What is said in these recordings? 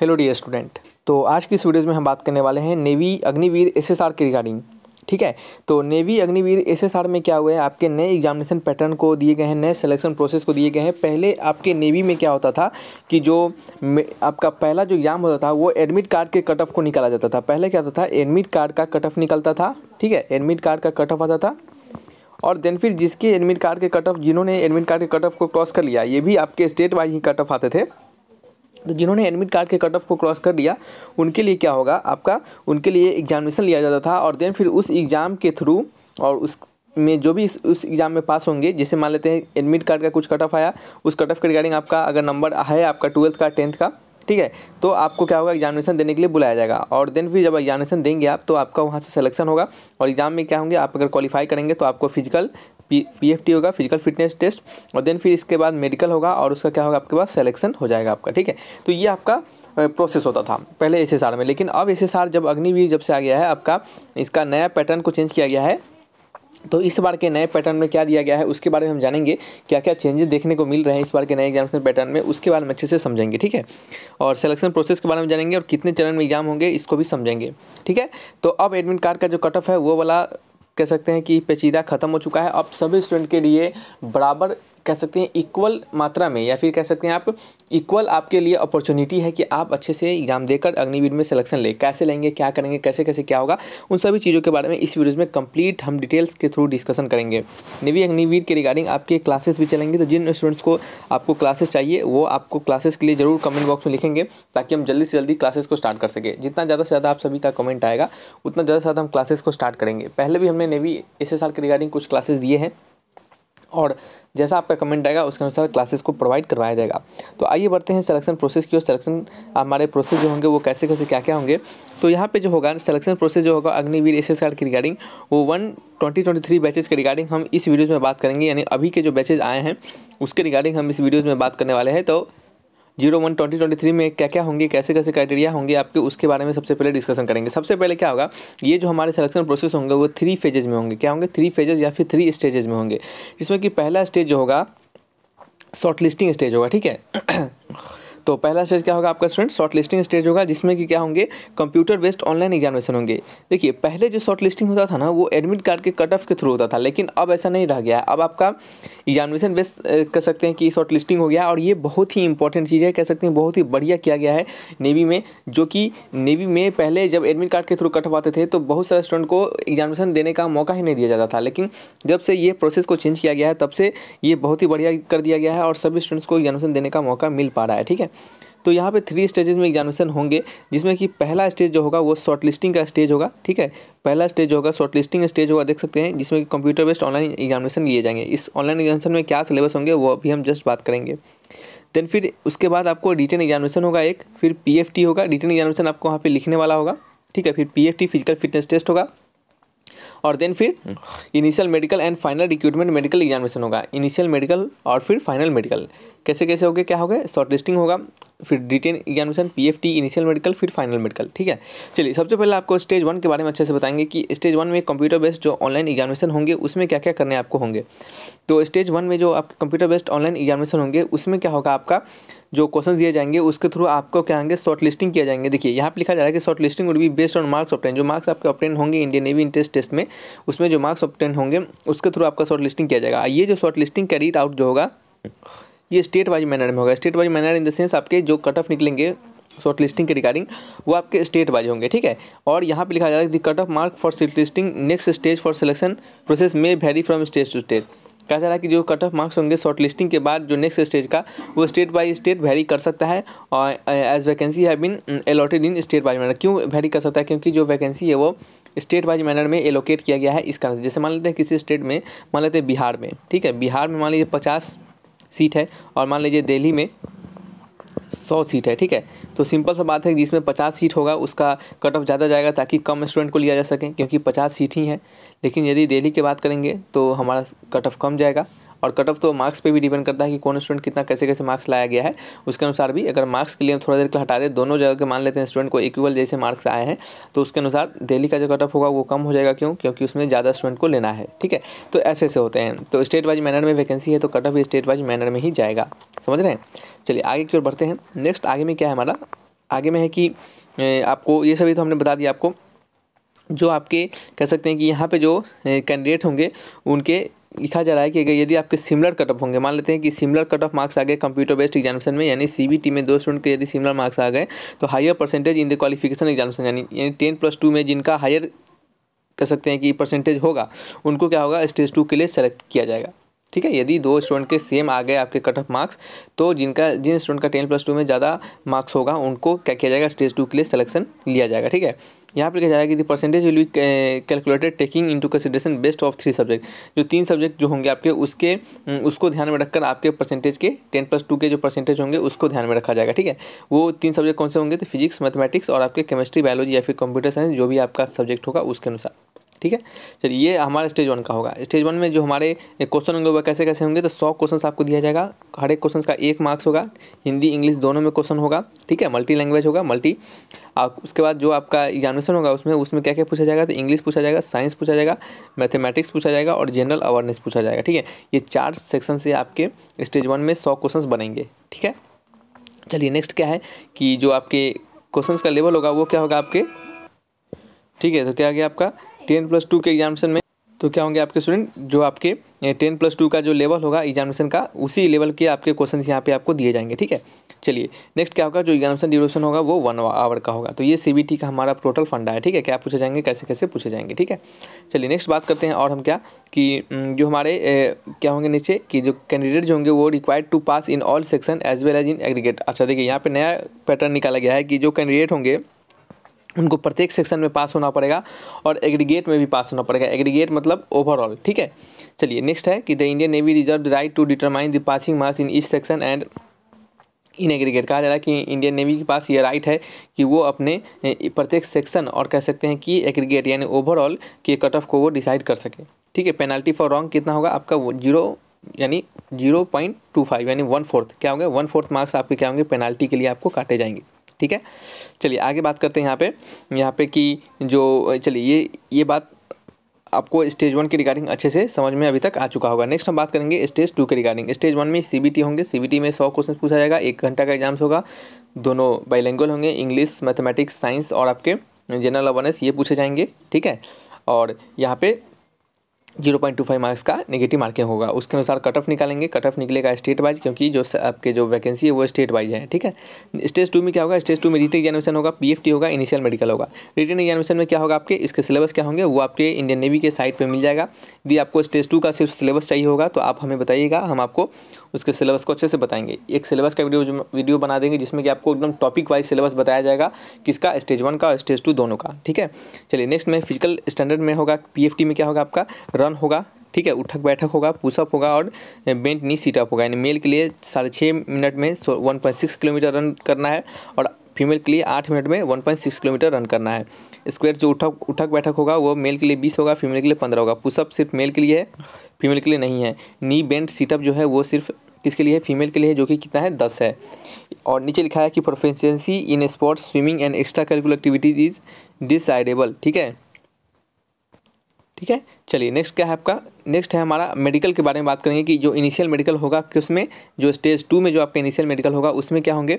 hello dear student तो आज की इस वीडियोज़ में हम बात करने वाले हैं नेवी अग्निवीर एसएसआर के रिगार्डिंग ठीक है तो नेवी अग्निवीर एसएसआर में क्या हुआ है आपके नए एग्जामिनेशन पैटर्न को दिए गए हैं नए सिलेक्शन प्रोसेस को दिए गए हैं पहले आपके नेवी में क्या होता था कि जो आपका पहला जो एग्ज़ाम होता था वो एडमिट कार्ड के कट ऑफ को निकाला जाता था पहले क्या होता था एडमिट कार्ड का कट ऑफ निकलता था ठीक है एडमिट कार्ड का कट ऑफ आता था और देन फिर जिसके एडमिट कार्ड के कट ऑफ जिन्होंने एडमिट कार्ड के कट ऑफ को क्रॉस कर लिया ये भी आपके स्टेट वाइज ही कट ऑफ आते थे तो जिन्होंने एडमिट कार्ड के कट ऑफ को क्रॉस कर दिया उनके लिए क्या होगा आपका उनके लिए एग्जामिनेशन लिया जाता था और देन फिर उस एग्ज़ाम के थ्रू और उस में जो भी इस उस एग्ज़ाम में पास होंगे जैसे मान लेते हैं एडमिट कार्ड का कुछ कट ऑफ आया उस कट ऑफ के रिगार्डिंग आपका अगर नंबर है आपका ट्वेल्थ का टेंथ का ठीक है तो आपको क्या होगा एग्जामिनेशन देने के लिए बुलाया जाएगा और देन फिर जब एग्जामिनेशन देंगे आप तो आपका वहाँ से सिलेक्शन होगा और एग्ज़ाम में क्या होंगे आप अगर क्वालिफाई करेंगे तो आपको फिजिकल पी एफ टी होगा फिजिकल फिटनेस टेस्ट और देन फिर इसके बाद मेडिकल होगा और उसका क्या होगा आपके पास सेलेक्शन हो जाएगा आपका ठीक है तो ये आपका प्रोसेस होता था पहले एस में लेकिन अब एस जब अग्निवीर जब से आ गया है आपका इसका नया पैटर्न को चेंज किया गया है तो इस बार के नए पैटर्न में क्या दिया गया है उसके बारे में हम जानेंगे क्या क्या चेंजेस देखने को मिल रहे हैं इस बार के नए एग्जामिनेशन पैटर्न में उसके बारे में अच्छे से समझेंगे ठीक है और सिलेक्शन प्रोसेस के बारे में जानेंगे और कितने चरण में एग्जाम होंगे इसको भी समझेंगे ठीक है तो अब एडमिट कार्ड का जो कट ऑफ है वो वाला कह सकते हैं कि पेचीदा ख़त्म हो चुका है अब सभी स्टूडेंट के लिए बराबर कह सकते हैं इक्वल मात्रा में या फिर कह सकते हैं आप इक्वल आपके लिए अपॉर्चुनिटी है कि आप अच्छे से एग्जाम देकर अग्निवीर में सिलेक्शन ले कैसे लेंगे क्या करेंगे कैसे कैसे क्या होगा उन सभी चीज़ों के बारे में इस वीडियोज़ में कंप्लीट हम डिटेल्स के थ्रू डिस्कशन करेंगे नेवी अग्निवीर के रिगार्डिंग आपके क्लासेस भी चलेंगे तो जिन स्टूडेंट्स को आपको क्लासेस चाहिए वो आपको क्लासेस के लिए ज़रूर कमेंट बॉक्स में लिखेंगे ताकि हम जल्दी से जल्दी क्लासेस को स्टार्ट कर सके जितना ज़्यादा से ज़्यादा आप सभी का कमेंट आएगा उतना ज़्यादा से ज़्यादा हम क्लासेस को स्टार्ट करेंगे पहले भी हमने नेवी इस साल के रिगार्डिंग कुछ क्लासेस दिए हैं और जैसा आपका कमेंट आएगा उसके अनुसार क्लासेस को प्रोवाइड करवाया जाएगा तो आइए बढ़ते हैं सिलेक्शन प्रोसेस की और सिलेक्शन हमारे प्रोसेस जो होंगे वो कैसे कैसे क्या क्या होंगे तो यहाँ पे जो होगा सिलेक्शन प्रोसेस जो होगा अग्निवीर एस एस कार्ड की रिगार्डिंग वो one twenty twenty three batches के रिगार्डिंग हम इस वीडियोज़ में बात करेंगे यानी अभी के जो बैचेज़ आए हैं उसके रिगार्डिंग हम इस वीडियोज़ में बात करने वाले हैं तो zero one twenty twenty three में क्या क्या होंगे कैसे कैसे क्राइटेरिया होंगे आपके उसके बारे में सबसे पहले डिस्कशन करेंगे सबसे पहले क्या होगा ये जो हमारे सिलेक्शन प्रोसेस होंगे वो थ्री फेजेज में होंगे क्या होंगे थ्री फेजेज या फिर थ्री स्टेजेज में होंगे जिसमें कि पहला स्टेज जो होगा शॉर्ट लिस्टिंग स्टेज होगा ठीक है तो पहला स्टेज क्या होगा आपका स्टूडेंट शॉर्ट लिस्टिंग स्टेज होगा जिसमें कि क्या होंगे कंप्यूटर बेस्ड ऑनलाइन एग्जामिनेशन होंगे देखिए पहले जो शॉर्ट लिस्टिंग होता था ना वो एडमिट कार्ड के कट ऑफ के थ्रू होता था लेकिन अब ऐसा नहीं रह गया अब आपका एग्जामिनेशन बेस्ड कर सकते हैं कि शॉर्ट लिस्टिंग हो गया और ये बहुत ही इंपॉर्टेंट चीज़ है कह सकते हैं बहुत ही बढ़िया किया गया है नेवी में जो कि नेवी में पहले जब एडमिट कार्ड के थ्रू कट आते थे तो बहुत सारे स्टूडेंट को एग्जामिनेशन देने का मौका ही नहीं दिया जाता था लेकिन जब से ये प्रोसेस को चेंज किया गया है तब से ये बहुत ही बढ़िया कर दिया गया है और सभी स्टूडेंट्स को एग्जामिनेशन देने का मौका मिल पा रहा है ठीक है तो यहाँ पे थ्री स्टेजेस में एग्जामिनेशन होंगे जिसमें कि पहला स्टेज जो होगा वो शॉर्ट लिस्टिंग का स्टेज होगा ठीक है पहला स्टेज होगा शॉर्ट लिस्टिंग स्टेज होगा देख सकते हैं जिसमें कि कंप्यूटर बेस्ड ऑनलाइन एग्जामिनेशन लिए जाएंगे इस ऑनलाइन एग्जामिनेशन में क्या सिलेबस होंगे वो अभी हम जस्ट बात करेंगे देन फिर उसके बाद आपको रिटर्न एग्जामिनेशन होगा एक फिर पी होगा रिटर्न एग्जामिनेशन आपको वहाँ पर लिखने वाला होगा ठीक है फिर पी फिजिकल फिटनेस टेस्ट होगा और देन फिर initial medical and final recruitment medical examination होगा इनिशियल मेडिकल और फिर फाइनल मेडिकल कैसे कैसे हो गए क्या हो गए शॉर्ट लिस्टिंग होगा फिर डिटेन examination P F T initial medical फिर फाइनल मेडिकल ठीक है चलिए सबसे पहले आपको स्टेज वन के बारे में अच्छे से बताएंगे कि स्टेज वन में कंप्यूटर बेस्ड जो ऑनलाइन एग्जामिनेशन होंगे उसमें क्या क्या करने आपको होंगे तो स्टेज वन में जो आपके कंप्यूटर बेस्ड ऑनलाइन एग्जामिनेशन होंगे उसमें क्या होगा आपका जो क्वेश्चन दिए जाएंगे उसके थ्रू आपको क्या होंगे शॉर्ट लिस्टिंग किया जाएंगे देखिए यहाँ पर लिखा जा रहा है कि short listing would be based on marks obtained जो मार्क्स आपके ऑप्टेन होंगे इंडियन नेवी इंटरेस्ट टेस्ट में उसमें जो मार्क्स ऑप्टेन होंगे उसके थ्रू आपका शॉर्ट लिस्टिंग किया जाएगा ये जो शॉर्ट लिस्टिंग का रीड आउट जो होगा ये स्टेट वाइज मैनर में होगा state wise manner in the sense आपके जो कट ऑफ निकलेंगे शॉर्ट लिस्टिंग के रिगार्डिंग वो आपके स्टेट वाइज होंगे ठीक है और यहाँ पे लिखा जा रहा है the cut off mark for short listing next stage for selection process may vary from stage to stage कहा जा रहा है कि जो कट ऑफ मार्क्स होंगे शॉर्ट लिस्टिंग के बाद जो नेक्स्ट स्टेज का वो स्टेट बाई स्टेट वेरी कर सकता है और as vacancy have been allotted in state wise manner क्यों वेरी कर सकता है क्योंकि जो वैकेंसी है वो स्टेट वाइज मैनर में एलोकेट किया गया है इस कारण जैसे मान लेते हैं किसी स्टेट में मान लेते हैं बिहार में ठीक है बिहार में मान लीजिए पचास सीट है और मान लीजिए दिल्ली में सौ सीट है ठीक है तो सिंपल सा बात है जिसमें पचास सीट होगा उसका कट ऑफ ज़्यादा जाएगा ताकि कम स्टूडेंट को लिया जा सके क्योंकि पचास सीट ही है लेकिन यदि दिल्ली की बात करेंगे तो हमारा कट ऑफ कम जाएगा और कट ऑफ तो मार्क्स पे भी डिपेंड करता है कि कौन स्टूडेंट कितना कैसे कैसे मार्क्स लाया गया है उसके अनुसार भी अगर मार्क्स के लिए थोड़ा देर का हटा दें दोनों जगह के मान लेते हैं स्टूडेंट को इक्वल जैसे मार्क्स आए हैं तो उसके अनुसार दिल्ली का जो कट ऑफ होगा वो कम हो जाएगा क्यों क्योंकि उसमें ज़्यादा स्टूडेंट को लेना है ठीक है तो ऐसे ऐसे होते हैं तो स्टेट वाइज मैनर में वैकेंसी है तो cut off state wise manner में ही जाएगा समझ रहे हैं चलिए आगे की ओर बढ़ते हैं नेक्स्ट आगे में क्या है हमारा आगे में है कि आपको ये सभी तो हमने बता दिया आपको जो आपके कह सकते हैं कि यहाँ पे जो कैंडिडेट होंगे उनके लिखा जा रहा है कि अगर यदि आपके सिमिलर कट ऑफ होंगे मान लेते हैं कि सिमिलर कट ऑफ मार्क्स आ गए कंप्यूटर बेस्ड एग्जामिनेशन में यानी सी में दो स्टूडेंट के यदि सिमिलर मार्क्स आ गए तो higher percentage in the qualification examination यानी यानी टेन प्लस टू में जिनका हायर कह सकते हैं कि परसेंटेज होगा उनको क्या होगा स्टेज टू के लिए सेलेक्ट किया जाएगा ठीक है यदि दो स्टूडेंट के सेम आ गए आपके कट ऑफ मार्क्स तो जिनका जिन स्टूडेंट का टेन प्लस टू में ज़्यादा मार्क्स होगा उनको क्या किया जाएगा स्टेज टू के लिए सिलेक्शन लिया जाएगा ठीक है यहाँ पर लिखा है कि the percentage will be calculated taking into consideration best of three subject जो तीन सब्जेक्ट जो होंगे आपके उसके उसको ध्यान में रखकर आपके परसेंटेज के टेन प्लस टू के जो परसेंटेज होंगे उसको ध्यान में रखा जाएगा ठीक है वो तीन सब्जेक्ट कौन से होंगे तो फिजिक्स मैथमेटिक्स और आपके केमिस्ट्री बायोलॉजी या फिर कंप्यूटर साइंस जो भी आपका सब्जेक्ट होगा उसके अनुसार ठीक है चलिए ये हमारा स्टेज वन का होगा स्टेज वन में जो हमारे क्वेश्चन होंगे वह कैसे कैसे होंगे तो सौ क्वेश्चन आपको दिया जाएगा हर एक क्वेश्चन का एक मार्क्स होगा हिंदी इंग्लिश दोनों में क्वेश्चन होगा ठीक है मल्टी लैंग्वेज होगा मल्टी आप उसके बाद जो आपका एग्जामिनेशन होगा उसमें उसमें क्या क्या पूछा जाएगा तो इंग्लिश पूछा जाएगा साइंस पूछा जाएगा मैथमेटिक्स पूछा जाएगा और जनरल अवेयरनेस पूछा जाएगा ठीक है ये चार सेक्शन से आपके स्टेज वन में सौ क्वेश्चन बनेंगे ठीक है चलिए नेक्स्ट क्या है कि जो आपके क्वेश्चन का लेवल होगा वो क्या होगा आपके ठीक है तो क्या आ गया आपका टेन प्लस टू के एग्जामेशन में तो क्या होंगे आपके स्टूडेंट जो आपके टेन प्लस टू का जो लेवल होगा एग्जामिनेशन का उसी लेवल के आपके क्वेश्चन यहाँ पे आपको दिए जाएंगे ठीक है चलिए नेक्स्ट क्या होगा जो एग्जामिनेशन ड्यूरेशन होगा वो वन आवर का होगा तो ये सी का हमारा टोटल फंडा है ठीक है क्या पूछे जाएंगे कैसे कैसे पूछे जाएंगे ठीक है चलिए नेक्स्ट बात करते हैं और हम क्या कि जो हमारे ए, क्या होंगे नीचे कि जो कैंडिडेट जो होंगे वो required to pass in all section as well as in aggregate अच्छा देखिए यहाँ पर नया पैटर्न निकाला गया है कि जो कैंडिडेट होंगे उनको प्रत्येक सेक्शन में पास होना पड़ेगा और एग्रीगेट में भी पास होना पड़ेगा एग्रीगेट मतलब ओवरऑल ठीक है चलिए नेक्स्ट है कि the Indian navy reserve right to determine the passing marks in इस सेक्शन एंड इन एग्रीगेट कहा जा रहा है कि इंडियन नेवी के पास ये राइट है कि वो अपने प्रत्येक सेक्शन और कह सकते हैं कि एग्रीगेट यानी ओवरऑल के कट ऑफ को वो डिसाइड कर सके ठीक है पेनल्टी फॉर रॉन्ग कितना होगा आपका वो जीरो यानी जीरो पॉइंट टू फाइव यानी वन फोर्थ क्या होंगे वन फोर्थ मार्क्स आपके क्या होंगे पेनल्टी के लिए आपको काटे जाएंगे ठीक है चलिए आगे बात करते हैं यहाँ पे यहाँ पे कि जो चलिए ये ये बात आपको स्टेज वन के रिगार्डिंग अच्छे से समझ में अभी तक आ चुका होगा नेक्स्ट हम बात करेंगे स्टेज टू के रिगार्डिंग स्टेज वन में सीबीटी होंगे सीबीटी में सौ क्वेश्चन पूछा जाएगा एक घंटा का एग्जाम्स होगा दोनों बाईलैंग्वेज होंगे इंग्लिश मैथमेटिक्स साइंस और आपके जनरल अवेयरनेस ये पूछे जाएंगे ठीक है और यहाँ पे zero point two five marks का नेगेटिव मार्किंग होगा उसके अनुसार कट ऑफ निकालेंगे कट ऑफ निकलेगा स्टेट वाइज क्योंकि जो आपके जो वैकेंसी है वो स्टेट वाइज है ठीक है स्टेज टू में क्या होगा स्टेज टू में रिटेन एग्जामिनेशन होगा पीएफटी होगा इनिशियल मेडिकल होगा रिटेन एग्जामिनेशन में क्या होगा आपके इसके सिलेबस क्या होंगे वो आपके इंडियन नेवी के साइट पर मिल जाएगा यदि आपको स्टेज टू का सिर्फ सिलेबस चाहिए होगा तो आप हमें बताइएगा हम आपको उसके सिलेबस को अच्छे से बताएंगे एक सिलेबस का वीडियो वीडियो बना देंगे जिसमें कि आपको एकदम टॉपिक वाइज सिलेबस बताया जाएगा किसका स्टेज वन का और स्टेज टू दोनों का ठीक है चलिए नेक्स्ट में फिजिकल स्टैंडर्ड में होगा पी में क्या होगा आपका रन होगा ठीक है उठक बैठक होगा पुशअप होगा और बेंट नी सीटअप होगा यानी मेल के लिए साढ़े छः मिनट में one point six kilometre run करना है और फीमेल के लिए आठ मिनट में one point six kilometre run करना है स्क्वेयर जो उठक उठक बैठक होगा वो मेल के लिए बीस होगा फीमेल के लिए पंद्रह होगा पुशअप सिर्फ मेल के लिए है फीमेल के लिए नहीं है नी बेंट सीटअप जो है वो सिर्फ किसके लिए है फीमेल के लिए है जो कि कितना है दस है और नीचे लिखा है कि proficiency in sports swimming and extra curricular activities is desirable ठीक है ठीक है चलिए नेक्स्ट क्या है आपका नेक्स्ट है हमारा मेडिकल के बारे में बात करेंगे कि जो इनिशियल मेडिकल होगा कि उसमें जो स्टेज टू में जो आपका इनिशियल मेडिकल होगा उसमें क्या होंगे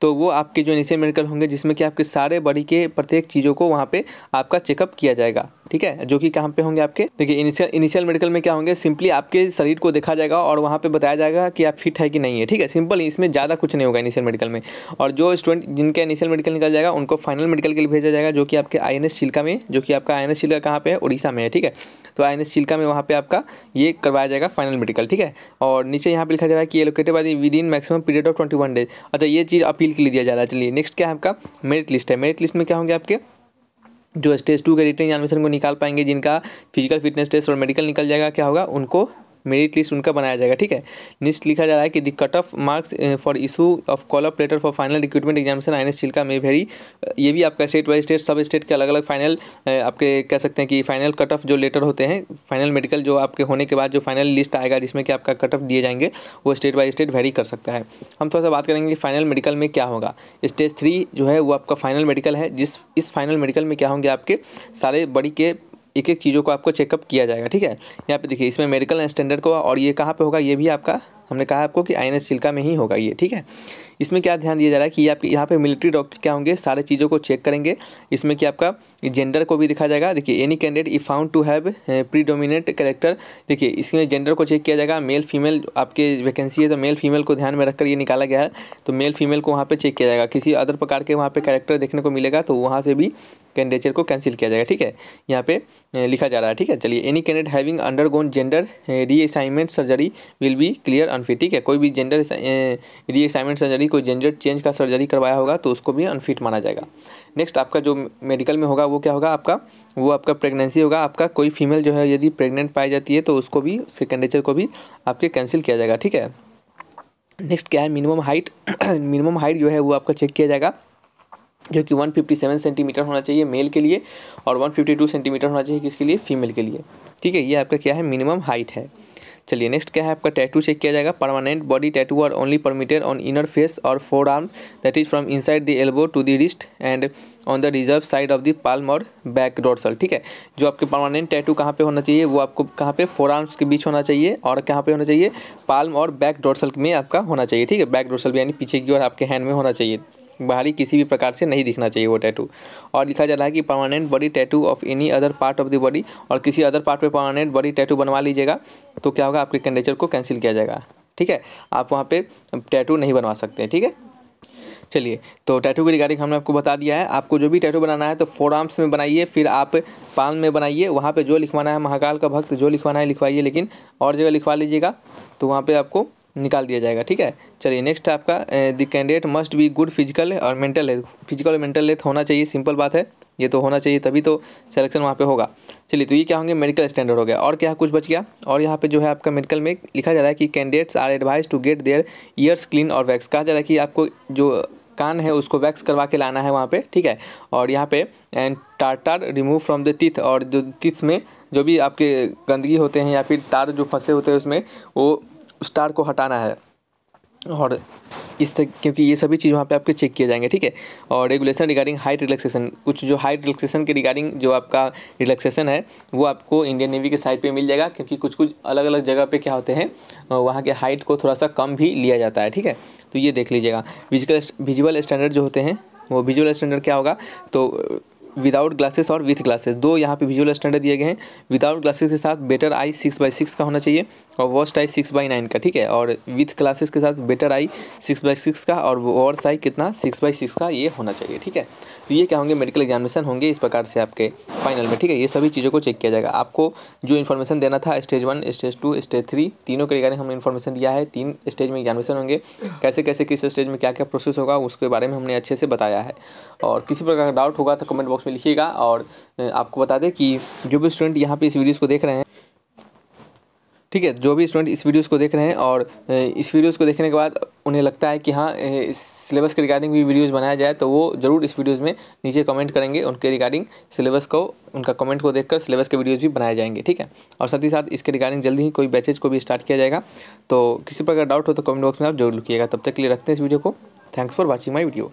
तो वो आपके जो इनिशियल मेडिकल होंगे जिसमें कि आपके सारे बॉडी के प्रत्येक चीज़ों को वहाँ पे आपका चेकअप किया जाएगा ठीक है जो कि कहाँ पे होंगे आपके देखिए इनिशियल इनिशियल मेडिकल में क्या होंगे सिंपली आपके शरीर को देखा जाएगा और वहाँ पर बताया जाएगा कि आप फिट है कि नहीं है ठीक है सिंपल इसमें ज़्यादा कुछ नहीं होगा इनिशियल मेडिकल में और जो स्टूडेंट जिनका इनिशियल मेडिकल निकल जाएगा उनको फाइनल मेडिकल के लिए भेजा जाएगा जो कि आपके आई एन चिल्का में जो कि आपका आई एन चिल्का कहाँ पर है उड़ीसा में है ठीक है तो आई एन चिल्का में वहाँ पे आपका ये करवाया जाएगा फाइनल मेडिकल ठीक है और नीचे यहाँ पे लिखा जा रहा है कि allocated by within maximum period of twenty one days अच्छा ये चीज़ अपील के लिए दिया जा रहा है चलिए नेक्स्ट क्या है आपका मेरिट लिस्ट है मेरिट लिस्ट में क्या होंगे आपके जो स्टेज टू के रिटर्न एडमिशन को निकाल पाएंगे जिनका फिजिकल फिटनेस टेस्ट और मेडिकल निकल जाएगा क्या होगा उनको मेरिट लिस्ट उनका बनाया जाएगा ठीक है निस्ट लिखा जा रहा है कि the cut off marks for issue of call off letter for final recruitment examination I S Chilka में वेरी ये भी आपका स्टेट बाई स्टेट सब स्टेट के अलग अलग फाइनल आपके कह सकते हैं कि फाइनल कट ऑफ जो लेटर होते हैं फाइनल मेडिकल जो आपके होने के बाद जो फाइनल लिस्ट आएगा जिसमें कि आपका कट ऑफ दिए जाएंगे वो स्टेट बाई स्टेट वेरी कर सकता है हम थोड़ा सा बात करेंगे कि फाइनल मेडिकल में क्या होगा स्टेज थ्री जो है वो आपका फाइनल मेडिकल है जिस इस फाइनल मेडिकल में क्या होंगे आपके सारे बड़ी के एक एक चीज़ों को आपको चेकअप किया जाएगा ठीक है यहाँ पे देखिए इसमें मेडिकल स्टैंडर्ड को और ये कहाँ पे होगा ये भी आपका हमने कहा आपको कि आई एन चिल्का में ही होगा ये ठीक है इसमें क्या ध्यान दिया जा रहा है कि आपके यहाँ पे मिलिट्री डॉक्टर क्या होंगे सारे चीज़ों को चेक करेंगे इसमें कि आपका जेंडर को भी दिखा जाएगा देखिए any candidate if found to have predominant character देखिए इसमें जेंडर को चेक किया जाएगा मेल फीमेल आपके वैकेंसी है तो मेल फीमेल को ध्यान में रखकर ये निकाला गया है तो मेल फीमेल को वहाँ पर चेक किया जाएगा किसी अदर प्रकार के वहाँ पर कैरेक्टर देखने को मिलेगा तो वहाँ से भी कैंडिडेचर को कैंसिल किया जाएगा ठीक है यहाँ पे eh, लिखा जा रहा है ठीक है चलिए any candidate having undergone gender reassignment surgery will be clear unfit ठीक है कोई भी जेंडर रीअसाइनमेंट सर्जरी भी कोई जेंडर चेंज का सर्जरी करवाया होगा तो उसको भी अनफिट माना जाएगा नेक्स्ट आपका जो मेडिकल में होगा वो क्या होगा आपका वो आपका प्रेगनेंसी होगा आपका कोई फीमेल जो है यदि प्रेगनेंट पाई जाती है तो उसको भी उसके कैंडिडेचर को भी आपके कैंसिल किया जाएगा ठीक है नेक्स्ट क्या है मिनिमम हाइट मिनिमम हाइट जो है वो आपका चेक किया जाएगा जो कि 157 सेंटीमीटर होना चाहिए मेल के लिए और 152 सेंटीमीटर होना चाहिए किसके लिए फीमेल के लिए ठीक है ये आपका क्या है मिनिमम हाइट है चलिए नेक्स्ट क्या है आपका टैटू चेक किया जाएगा permanent body tattoo are only permitted on inner face और forearm that is from inside the elbow to the wrist and on the reverse side of the palm और back dorsal ठीक है जो आपके permanent tattoo कहाँ पे होना चाहिए वो आपको कहाँ पे फोर आर्म्स के बीच होना चाहिए और कहाँ पे होना चाहिए पाल्म और बैक डोरसल में आपका होना चाहिए ठीक है बैक डोरसल भी यानी पीछे की ओर आपके हैंड में होना चाहिए बाहरी किसी भी प्रकार से नहीं दिखना चाहिए वो टैटू और लिखा जा रहा है कि permanent body tattoo of any other part of the body और किसी अदर पार्ट पे परमानेंट बॉडी टैटू बनवा लीजिएगा तो क्या होगा आपके कैंडेचर को कैंसिल किया जाएगा ठीक है आप वहाँ पर टैटू नहीं बनवा सकते ठीक है चलिए तो टैटू के रिगार्डिंग हमने आपको बता दिया है आपको जो भी टैटू बनाना है तो फोर आर्म्स में बनाइए फिर आप पान में बनाइए वहाँ पे जो लिखवाना है महाकाल का भक्त जो लिखवाना है लिखवाइए लेकिन और जगह लिखवा लीजिएगा तो वहाँ पे आपको निकाल दिया जाएगा ठीक है चलिए नेक्स्ट आपका the candidate must be good physical और मेंटल हेल्थ फिजिकल और मेंटल हेल्थ होना चाहिए सिंपल बात है ये तो होना चाहिए तभी तो सिलेक्शन वहाँ पे होगा चलिए तो ये क्या होंगे मेडिकल स्टैंडर्ड हो गया और क्या कुछ बच गया और यहाँ पे जो है आपका मेडिकल में लिखा जा रहा है कि candidates are advise to get their ears clean और वैक्स कहा जा रहा है कि आपको जो कान है उसको वैक्स करवा के लाना है वहाँ पर ठीक है और यहाँ पे एंड टाटार रिमूव फ्रॉम द टिथ और जो टिथ में जो भी आपके गंदगी होते हैं या फिर तार जो फंसे होते हैं उसमें वो स्टार को हटाना है और इस तरह क्योंकि ये सभी चीज़ वहाँ पे आपके चेक किए जाएंगे ठीक है और रेगुलेशन रिगार्डिंग हाइट रिलैक्सेशन कुछ जो हाइट रिलैक्सेशन के रिगार्डिंग जो आपका रिलैक्सेशन है वो आपको इंडियन नेवी के साइड पे मिल जाएगा क्योंकि कुछ कुछ अलग अलग जगह पे क्या होते हैं वहाँ के हाइट को थोड़ा सा कम भी लिया जाता है ठीक है तो ये देख लीजिएगा विजिकल विजुअल स्टैंडर्ड जो होते हैं वो विजुअल स्टैंडर्ड क्या होगा तो विदाउट ग्लासेस और विथ ग्लासेस दो यहाँ पे विजुअल स्टैंडर्ड दिए गए हैं विदाउट ग्लासेस के साथ better eye six by six का होना चाहिए और worst eye six by nine का ठीक है और विथ ग्लासेस के साथ better eye six by six का और वर्स आई कितना सिक्स बाई सिक्स का ये होना चाहिए ठीक है तो ये क्या होंगे मेडिकल एग्जामिनेशन होंगे इस प्रकार से आपके फाइनल में ठीक है ये सभी चीज़ों को चेक किया जाएगा आपको जो इन्फॉर्मेशन देना था stage one stage to stage three तीनों के रिगार्डिंग हमने इन्फॉर्मेशन दिया है तीन स्टेज में एग्जामिनेशन होंगे कैसे कैसे किस स्टेज में क्या क्या प्रोसेस होगा उसके बारे में हमने अच्छे से बताया है और किसी प्रकार का डाउट होगा तो कमेंट बॉक्स बॉक्स में लिखिएगा और आपको बता दें कि जो भी स्टूडेंट यहाँ पे इस वीडियोज़ को देख रहे हैं ठीक है जो भी स्टूडेंट इस वीडियोस को देख रहे हैं और इस वीडियोस को देखने के बाद उन्हें लगता है कि हाँ इस सिलेबस के रिगार्डिंग भी वीडियोस बनाया जाए तो वो ज़रूर इस वीडियोस में नीचे कमेंट करेंगे उनके रिगार्डिंग सिलेबस को उनका कमेंट को देखकर सिलेबस के वीडियोस भी बनाए जाएंगे ठीक है और साथ ही साथ इसके रिगार्डिंग जल्दी ही कोई बैचेज को भी स्टार्ट किया जाएगा तो किसी प्रकार डाउट हो तो कमेंट बॉक्स में आप जरूर लिखिएगा तब तक के लिए रखते हैं इस वीडियो को thanks for watching my video